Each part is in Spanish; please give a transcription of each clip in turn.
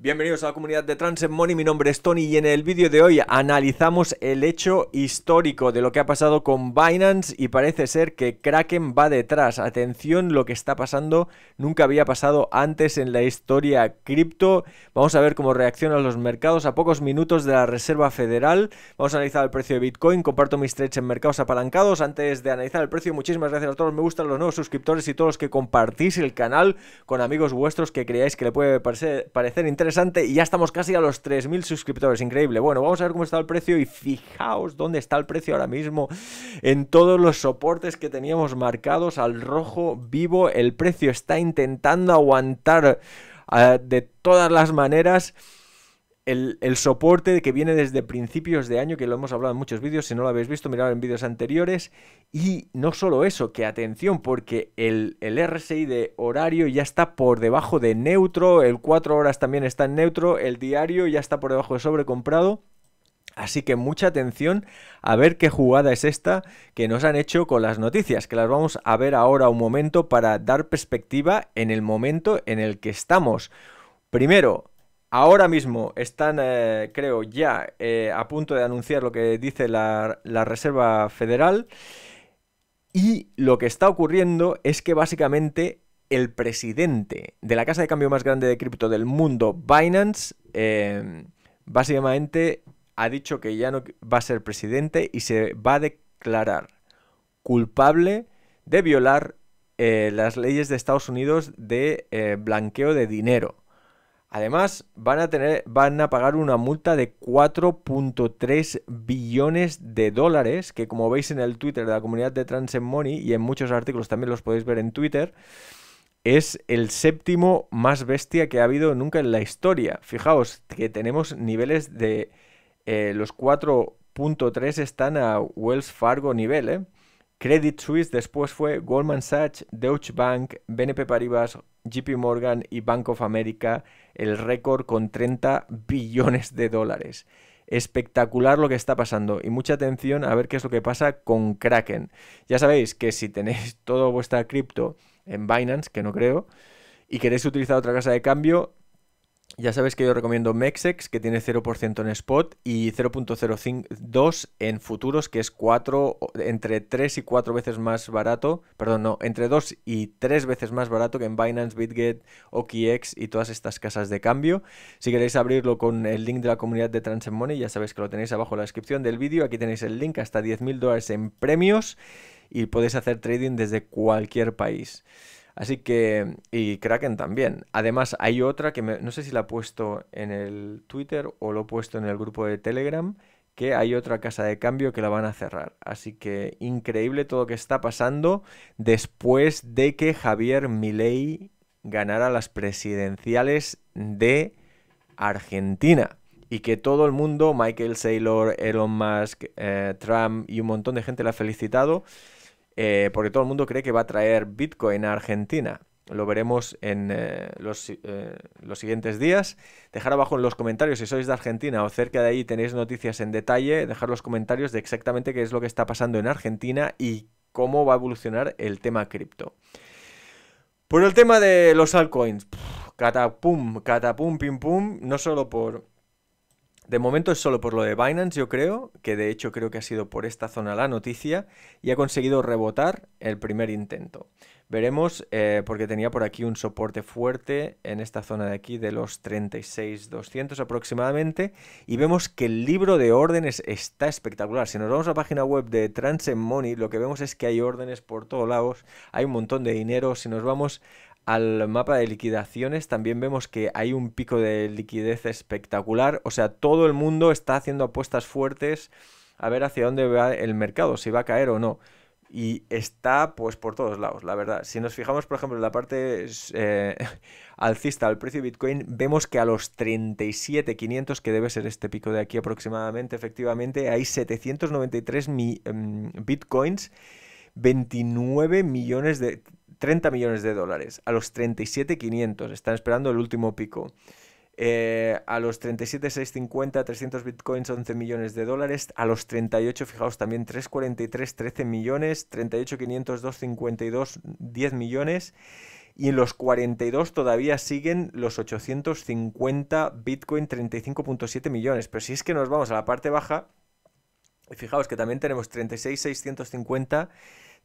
Bienvenidos a la comunidad de Transit Money, mi nombre es Tony y en el vídeo de hoy analizamos el hecho histórico de lo que ha pasado con Binance y parece ser que Kraken va detrás. Atención lo que está pasando, nunca había pasado antes en la historia cripto. Vamos a ver cómo reaccionan los mercados a pocos minutos de la Reserva Federal. Vamos a analizar el precio de Bitcoin, comparto mis trades en mercados apalancados. Antes de analizar el precio, muchísimas gracias a todos me gustan, los nuevos suscriptores y todos los que compartís el canal con amigos vuestros que creáis que le puede parecer interesante y ya estamos casi a los 3.000 suscriptores, increíble. Bueno, vamos a ver cómo está el precio y fijaos dónde está el precio ahora mismo en todos los soportes que teníamos marcados al rojo vivo. El precio está intentando aguantar eh, de todas las maneras el, soporte que viene desde principios de año, que lo hemos hablado en muchos vídeos, si no lo habéis visto, mirad en vídeos anteriores. Y no solo eso, que atención, porque el, el, RSI de horario ya está por debajo de neutro, el 4 horas también está en neutro, el diario ya está por debajo de sobrecomprado. Así que mucha atención a ver qué jugada es esta que nos han hecho con las noticias, que las vamos a ver ahora un momento para dar perspectiva en el momento en el que estamos. Primero, Ahora mismo están, eh, creo, ya eh, a punto de anunciar lo que dice la, Reserva Federal. Y lo que está ocurriendo es que básicamente el presidente de la casa de cambio más grande de cripto del mundo, Binance, em, básicamente ha dicho que ya no va a ser presidente y se va a declarar culpable de violar eh, las leyes de Estados Unidos de blanqueo de dinero. Además, van a, tener, van a pagar una multa de 4.3 billones de dólares, que como veis en el Twitter de la comunidad de Transcend Money y en muchos artículos también los podéis ver en Twitter, es el séptimo más bestia que ha habido nunca en la historia. Fijaos que tenemos niveles de... Eh, los 4.3 están a Wells Fargo nivel, ¿eh? Credit Suisse, después fue Goldman Sachs, Deutsche Bank, BNP Paribas, JP Morgan y Bank of America, el récord con 30 billones de dólares. Espectacular lo que está pasando y mucha atención a ver qué es lo que pasa con Kraken. Ya sabéis que si tenéis toda vuestra cripto en Binance, que no creo, y queréis utilizar otra casa de cambio, ya sabes que yo recomiendo Mexex, que tiene 0% en spot y 0.052 en futuros, que es 4, entre 3 y 4 veces más barato, perdón, no, entre 2 y 3 veces más barato que en Binance, BitGet, OKEX y todas estas casas de cambio. Si queréis abrirlo con el link de la comunidad de transmoney Money, ya sabéis que lo tenéis abajo en la descripción del vídeo. Aquí tenéis el link hasta 10.000 dólares en premios y podéis hacer trading desde cualquier país. Así que, y Kraken también. Además, hay otra que no sé si la he puesto en el Twitter o lo he puesto en el grupo de Telegram, que hay otra casa de cambio que la van a cerrar. Así que increíble todo lo que está pasando después de que Javier Milei ganara las presidenciales de Argentina. Y que todo el mundo, Michael Saylor, Elon Musk, eh, Trump y un montón de gente la ha felicitado. Eh, porque todo el mundo cree que va a traer Bitcoin a Argentina. Lo veremos en eh, eh, los, siguientes días. Dejar abajo en los comentarios si sois de Argentina o cerca de ahí tenéis noticias en detalle. Dejar los comentarios de exactamente qué es lo que está pasando en Argentina y cómo va a evolucionar el tema cripto. Por el tema de los altcoins, catapum, catapum, pim pum, no solo por de momento es solo por lo de Binance, yo creo, que de hecho creo que ha sido por esta zona la noticia y ha conseguido rebotar el primer intento. Veremos, eh, porque tenía por aquí un soporte fuerte en esta zona de aquí de los 36,200 aproximadamente. Y vemos que el libro de órdenes está espectacular. Si nos vamos a la página web de Transend Money, lo que vemos es que hay órdenes por todos lados, hay un montón de dinero. Si nos vamos al mapa de liquidaciones también vemos que hay un pico de liquidez espectacular. O sea, todo el mundo está haciendo apuestas fuertes a ver hacia dónde va el mercado, si va a caer o no. Y está pues por todos lados, la verdad. Si nos fijamos, por ejemplo, en la parte eh, alcista al precio de Bitcoin, vemos que a los 37.500, que debe ser este pico de aquí aproximadamente, efectivamente, hay 793 em, Bitcoins 29 millones de... 30 millones de dólares. A los 37.500. Están esperando el último pico. Eh, a los 37,650, 300 bitcoins, 11 millones de dólares. A los 38, fijaos también, 343, 13 millones. 38,500, 252, 10 millones. Y en los 42 todavía siguen los 850 bitcoin, 35,7 millones. Pero si es que nos vamos a la parte baja, fijaos que también tenemos 36,650.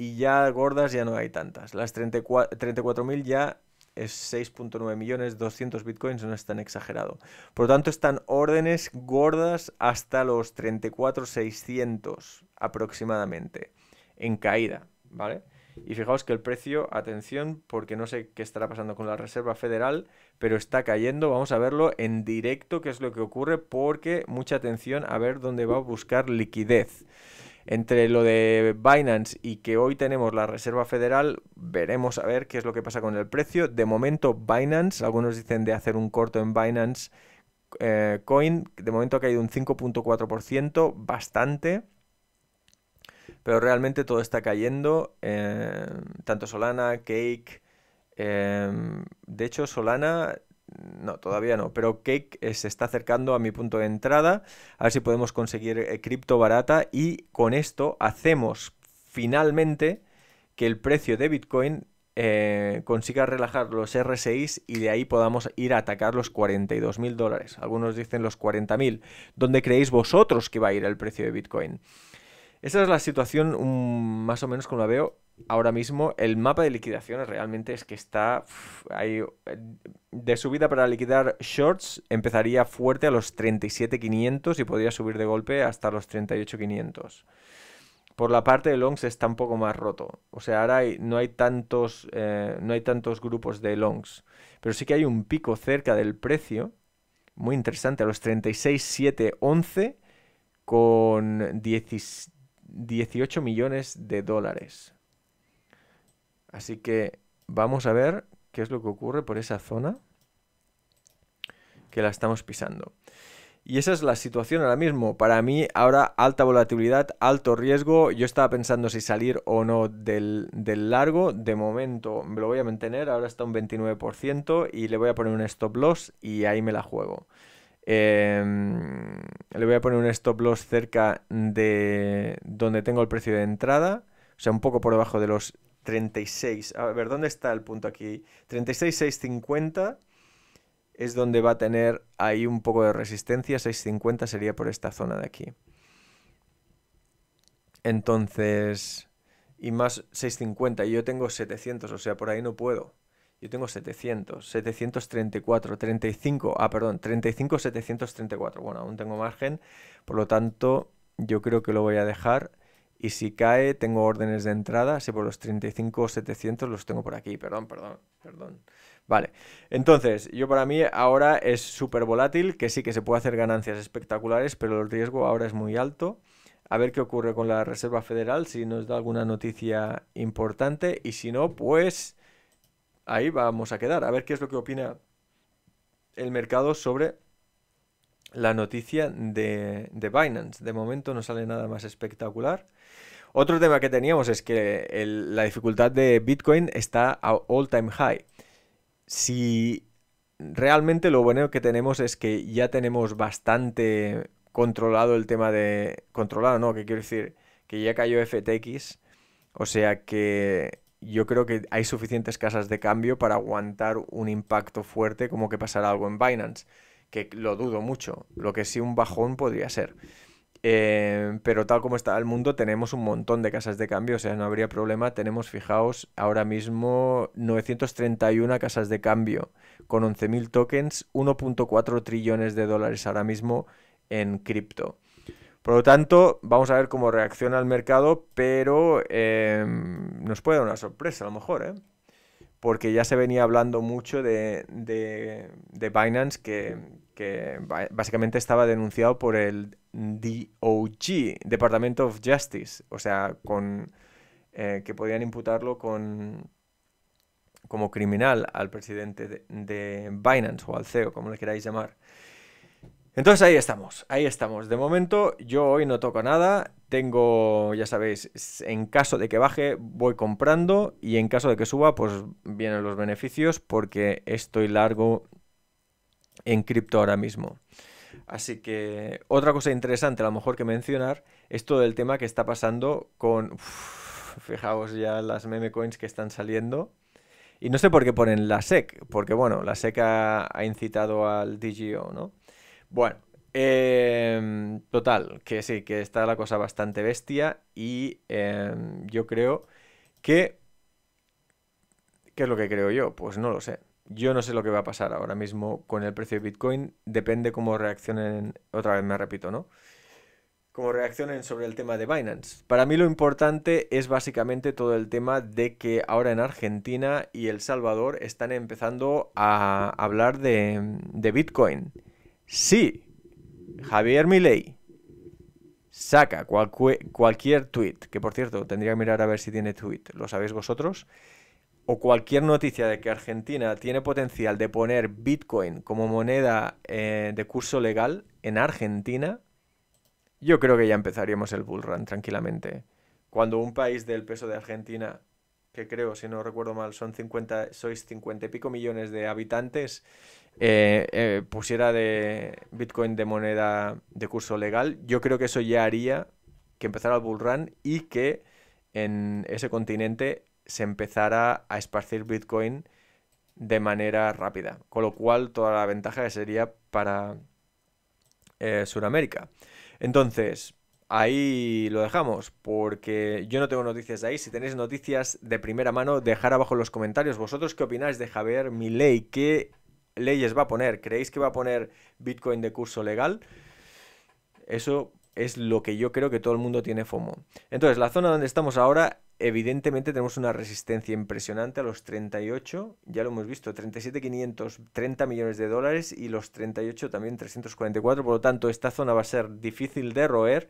y ya gordas ya no hay tantas. Las 34.000 ya es 6.9 millones 200 bitcoins, no es tan exagerado. Por lo tanto, están órdenes gordas hasta los 34.600 aproximadamente, en caída, ¿vale? Y fijaos que el precio, atención, porque no sé qué estará pasando con la Reserva Federal, pero está cayendo. Vamos a verlo en directo, qué es lo que ocurre, porque mucha atención a ver dónde va a buscar liquidez entre lo de Binance y que hoy tenemos la Reserva Federal, veremos a ver qué es lo que pasa con el precio. De momento Binance, algunos dicen de hacer un corto en Binance eh, Coin, de momento ha caído un 5.4%, bastante. Pero realmente todo está cayendo, eh, tanto Solana, Cake. Eh, de hecho, Solana no, todavía no, pero Cake eh, se está acercando a mi punto de entrada, a ver si podemos conseguir eh, cripto barata y con esto hacemos finalmente que el precio de Bitcoin eh, consiga relajar los R6 y de ahí podamos ir a atacar los 42.000 mil dólares. Algunos dicen los 40.000, ¿Dónde creéis vosotros que va a ir el precio de Bitcoin? Esa es la situación mm, más o menos como la veo ahora mismo el mapa de liquidaciones realmente es que está eh, de subida para liquidar shorts empezaría fuerte a los 37.500 y podría subir de golpe hasta los 38.500 por la parte de longs está un poco más roto. O sea, ahora no, hay tantos, eh, no hay tantos grupos de longs. Pero sí que hay un pico cerca del precio. Muy interesante, a los 36.711 con 18 millones de dólares. Así que vamos a ver qué es lo que ocurre por esa zona que la estamos pisando. Y esa es la situación ahora mismo. Para mí, ahora alta volatilidad, alto riesgo. Yo estaba pensando si salir o no del, largo. De momento me lo voy a mantener. Ahora está un 29% y le voy a poner un stop loss y ahí me la juego. Em, le voy a poner un stop loss cerca de donde tengo el precio de entrada. O sea, un poco por debajo de los 36. A ver, ¿dónde está el punto aquí? 36, 650 es donde va a tener ahí un poco de resistencia. 650 sería por esta zona de aquí. Entonces, y más 650. Y yo tengo 700, o sea, por ahí no puedo. Yo tengo 700, 734, 35, ah, perdón, 35, 734. Bueno, aún tengo margen, por lo tanto, yo creo que lo voy a dejar. Y si cae, tengo órdenes de entrada. Si por los 35.700 los tengo por aquí. Perdón, perdón, perdón. Vale, entonces yo para mí ahora es súper volátil, que sí que se puede hacer ganancias espectaculares, pero el riesgo ahora es muy alto. A ver qué ocurre con la Reserva Federal, si nos da alguna noticia importante y si no, pues ahí vamos a quedar. A ver qué es lo que opina el mercado sobre la noticia de, Binance. De momento no sale nada más espectacular. Otro tema que teníamos es que la dificultad de Bitcoin está a all time high. Si realmente lo bueno que tenemos es que ya tenemos bastante controlado el tema de... Controlado, ¿no? qué quiero decir que ya cayó FTX. O sea que yo creo que hay suficientes casas de cambio para aguantar un impacto fuerte como que pasará algo en Binance que lo dudo mucho, lo que sí un bajón podría ser. Eh, pero tal como está el mundo, tenemos un montón de casas de cambio, o sea, no habría problema. Tenemos, fijaos, ahora mismo 931 casas de cambio con 11.000 tokens, 1.4 trillones de dólares ahora mismo en cripto. Por lo tanto, vamos a ver cómo reacciona el mercado, pero eh, nos puede dar una sorpresa a lo mejor, ¿eh? porque ya se venía hablando mucho de, de, de Binance que, que básicamente estaba denunciado por el DOG, Department of Justice, o sea, con eh, que podían imputarlo con como criminal al presidente de, Binance o al CEO, como le queráis llamar. Entonces ahí estamos, ahí estamos. De momento yo hoy no toco nada, tengo, ya sabéis, en caso de que baje voy comprando y en caso de que suba pues vienen los beneficios porque estoy largo en cripto ahora mismo. Así que otra cosa interesante, a lo mejor que mencionar, es todo el tema que está pasando con. fijaos ya las meme coins que están saliendo. Y no sé por qué ponen la SEC, porque bueno, la SEC ha, incitado al DGO, ¿no? Bueno, em, total, que sí, que está la cosa bastante bestia y em, yo creo que... ¿Qué es lo que creo yo? Pues no lo sé. Yo no sé lo que va a pasar ahora mismo con el precio de Bitcoin. Depende cómo reaccionen, otra vez me repito, ¿no? Cómo reaccionen sobre el tema de Binance. Para mí lo importante es básicamente todo el tema de que ahora en Argentina y El Salvador están empezando a hablar de, de Bitcoin. Sí, Javier Milei saca cualquier tweet, que por cierto tendría que mirar a ver si tiene tweet, ¿lo sabéis vosotros? o cualquier noticia de que Argentina tiene potencial de poner Bitcoin como moneda eh, de curso legal en Argentina, yo creo que ya empezaríamos el bull tranquilamente. Cuando un país del peso de Argentina, que creo, si no recuerdo mal, son 50, sois 50 y pico millones de habitantes, eh, eh, pusiera de Bitcoin de moneda de curso legal, yo creo que eso ya haría que empezara el bull y que en ese continente se empezara a esparcir Bitcoin de manera rápida. Con lo cual, toda la ventaja sería para eh, Sudamérica. Entonces, ahí lo dejamos, porque yo no tengo noticias de ahí. Si tenéis noticias de primera mano, dejar abajo en los comentarios vosotros qué opináis de Javier ley, qué leyes va a poner. ¿Creéis que va a poner Bitcoin de curso legal? Eso es lo que yo creo que todo el mundo tiene FOMO. Entonces, la zona donde estamos ahora, evidentemente tenemos una resistencia impresionante a los 38, ya lo hemos visto, 37.530 millones de dólares y los 38 también 344, por lo tanto, esta zona va a ser difícil de roer.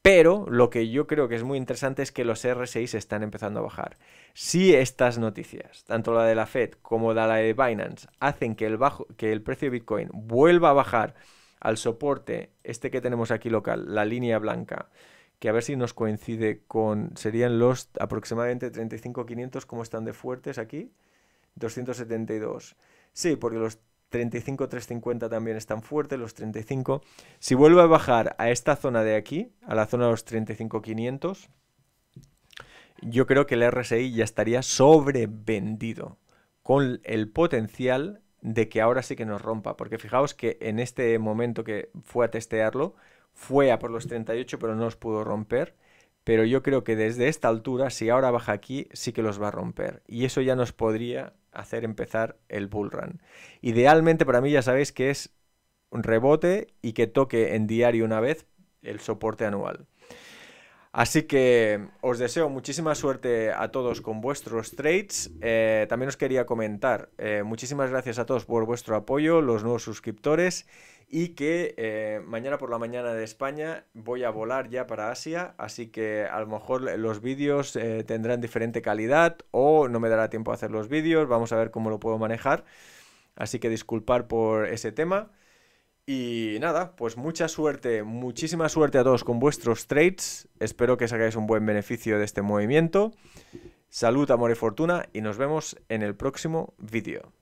Pero lo que yo creo que es muy interesante es que los RSI 6 están empezando a bajar. Si estas noticias, tanto la de la Fed como la de Binance, hacen que el, que el precio de Bitcoin vuelva a bajar al soporte, este que tenemos aquí local, la línea blanca, que a ver si nos coincide con, serían los aproximadamente 35.500 como están de fuertes aquí, 272. Sí, porque los 35, 350 también están fuertes, los 35. Si vuelvo a bajar a esta zona de aquí, a la zona de los 35,500, yo creo que el RSI ya estaría sobrevendido, con el potencial de que ahora sí que nos rompa. Porque fijaos que en este momento que fue a testearlo, fue a por los 38, pero no los pudo romper. Pero yo creo que desde esta altura, si ahora baja aquí, sí que los va a romper. Y eso ya nos podría hacer empezar el bull run. Idealmente para mí ya sabéis que es un rebote y que toque en diario una vez el soporte anual. Así que os deseo muchísima suerte a todos con vuestros trades. Eh, también os quería comentar, eh, muchísimas gracias a todos por vuestro apoyo, los nuevos suscriptores y que eh, mañana por la mañana de España voy a volar ya para Asia, así que a lo mejor los vídeos tendrán diferente calidad o no me dará tiempo a hacer los vídeos, vamos a ver cómo lo puedo manejar, así que disculpar por ese tema. Y nada, pues mucha suerte, muchísima suerte a todos con vuestros trades. Espero que sacáis un buen beneficio de este movimiento. Salud, amor y fortuna y nos vemos en el próximo vídeo.